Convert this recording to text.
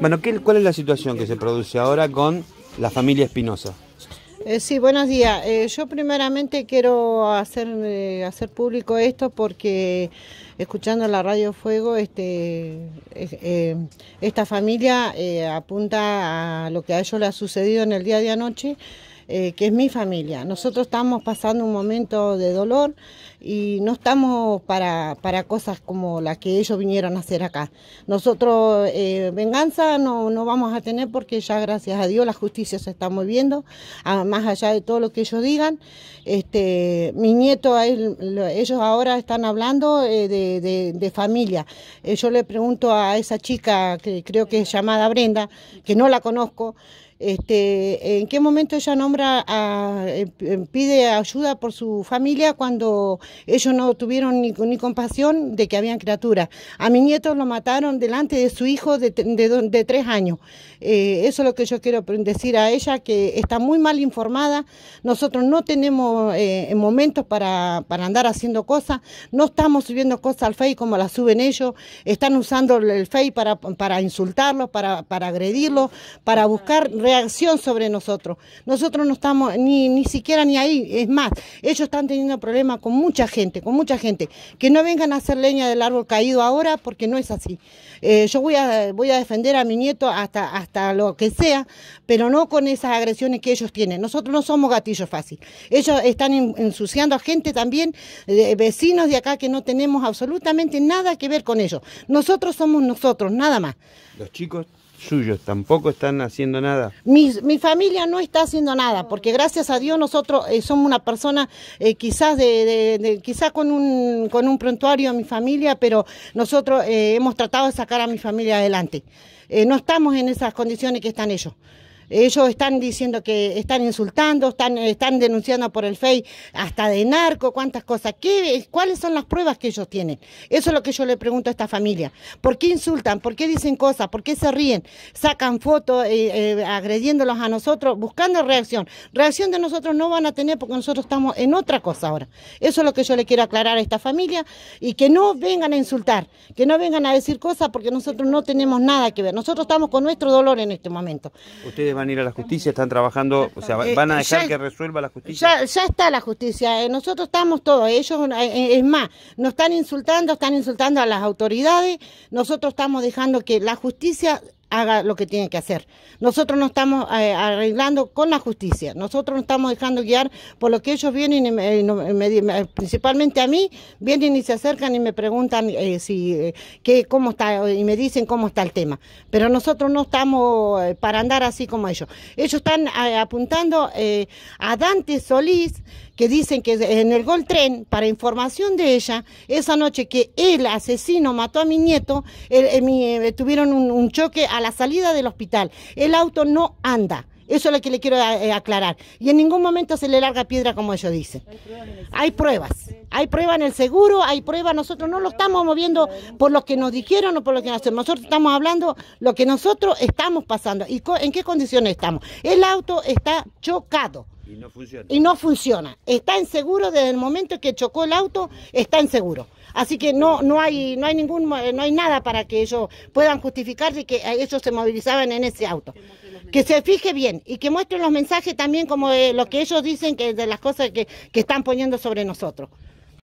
Bueno, ¿cuál es la situación que se produce ahora con la familia Espinosa? Eh, sí, buenos días. Eh, yo primeramente quiero hacer, eh, hacer público esto porque escuchando la radio Fuego, este, esta familia apunta a lo que a ellos le ha sucedido en el día de anoche. Eh, que es mi familia. Nosotros estamos pasando un momento de dolor y no estamos para, cosas como las que ellos vinieron a hacer acá. Nosotros eh, venganza no, no vamos a tener porque ya gracias a Dios la justicia se está moviendo, más allá de todo lo que ellos digan. Este, mi nieto, ellos ahora están hablando eh, de, familia. yo le pregunto a esa chica que creo que es llamada Brenda, que no la conozco, este, ¿En qué momento ella nombra, eh, pide ayuda por su familia cuando ellos no tuvieron ni, compasión de que habían criaturas? A mi nieto lo mataron delante de su hijo de, tres años. Eh, eso es lo que yo quiero decir a ella, que está muy mal informada. Nosotros no tenemos eh, momentos para, andar haciendo cosas, no estamos subiendo cosas al FEI como las suben ellos, están usando el FEI para, para insultarlos, para, para agredirlos, para buscar reacción sobre nosotros. Nosotros no estamos ni, ni siquiera ni ahí. Es más, ellos están teniendo problemas con mucha gente, con mucha gente. Que no vengan a hacer leña del árbol caído ahora porque no es así. Eh, yo voy a, voy a defender a mi nieto hasta, hasta lo que sea, pero no con esas agresiones que ellos tienen. Nosotros no somos gatillos fácil. Ellos están ensuciando a gente también, vecinos de acá que no tenemos absolutamente nada que ver con ellos. Nosotros somos nosotros, nada más. Los chicos suyos tampoco están haciendo nada. Mi, familia no está haciendo nada, porque gracias a Dios nosotros eh, somos una persona eh, quizás de, quizás con un, con un prontuario a mi familia, pero nosotros eh, hemos tratado de sacar a mi familia adelante. no estamos en esas condiciones que están ellos. Ellos están diciendo que están insultando, están, denunciando por el FEI hasta de narco, cuántas cosas. ¿Qué, ¿Cuáles son las pruebas que ellos tienen? Eso es lo que yo le pregunto a esta familia. ¿Por qué insultan? ¿Por qué dicen cosas? ¿Por qué se ríen? Sacan fotos eh, eh, agrediéndolos a nosotros, buscando reacción. Reacción de nosotros no van a tener porque nosotros estamos en otra cosa ahora. Eso es lo que yo le quiero aclarar a esta familia y que no vengan a insultar, que no vengan a decir cosas porque nosotros no tenemos nada que ver. Nosotros estamos con nuestro dolor en este momento van a ir a la justicia, están trabajando, o sea, eh, van a dejar que resuelva la justicia. Ya, ya está la justicia, eh, nosotros estamos todos, ellos, eh, es más, nos están insultando, están insultando a las autoridades, nosotros estamos dejando que la justicia haga lo que tiene que hacer. Nosotros no estamos eh, arreglando con la justicia, nosotros no estamos dejando guiar por lo que ellos vienen, eh, principalmente a mí, vienen y se acercan y me preguntan eh, si, cómo está, y me dicen cómo está el tema. Pero nosotros no estamos para andar así como ellos. Ellos están apuntando a Dante Solís, que dicen que en el Gol Tren, para información de ella, esa noche que el asesino mató a mi nieto, tuvieron un, choque a la salida del hospital. El auto no anda. Eso es lo que le quiero eh, eh, aclarar. Y en ningún momento se le larga piedra, como ellos dicen. Hay pruebas. Hay pruebas en el seguro, hay pruebas. Nosotros no lo estamos moviendo por lo que nos dijeron o por lo que nos hacemos. Nosotros estamos hablando lo que nosotros estamos pasando y en qué condiciones estamos. El auto está chocado. Y no funciona. Y no Está en seguro desde el momento que chocó el auto, está en seguro. Así que no, hay, no, hay, ningún, eh, no hay nada para que ellos puedan justificar de que eh, ellos se movilizaban en ese auto. Que se fije bien y que muestren los mensajes también como eh, lo que ellos dicen que de las cosas que están poniendo sobre nosotros.